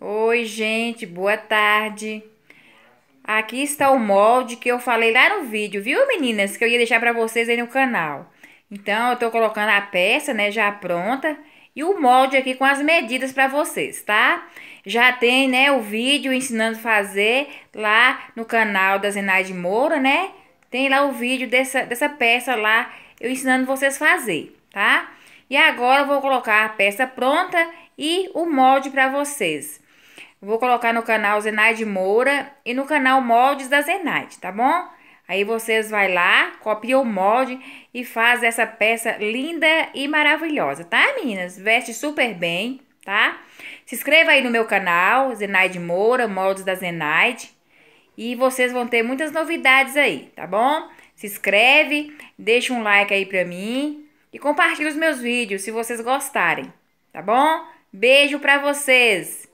Oi, gente, boa tarde. Aqui está o molde que eu falei lá no vídeo, viu, meninas? Que eu ia deixar para vocês aí no canal. Então, eu tô colocando a peça, né, já pronta. E o molde aqui com as medidas para vocês, tá? Já tem, né, o vídeo ensinando a fazer lá no canal da Zenaide Moura, né? Tem lá o vídeo dessa, dessa peça lá, eu ensinando vocês fazer, tá? E agora eu vou colocar a peça pronta e o molde para vocês. Vou colocar no canal Zenaide Moura e no canal Moldes da Zenaide, tá bom? Aí vocês vai lá, copia o molde e faz essa peça linda e maravilhosa, tá, meninas? Veste super bem, tá? Se inscreva aí no meu canal, Zenaide Moura, Moldes da Zenaide. E vocês vão ter muitas novidades aí, tá bom? Se inscreve, deixa um like aí pra mim e compartilha os meus vídeos se vocês gostarem, tá bom? Beijo pra vocês!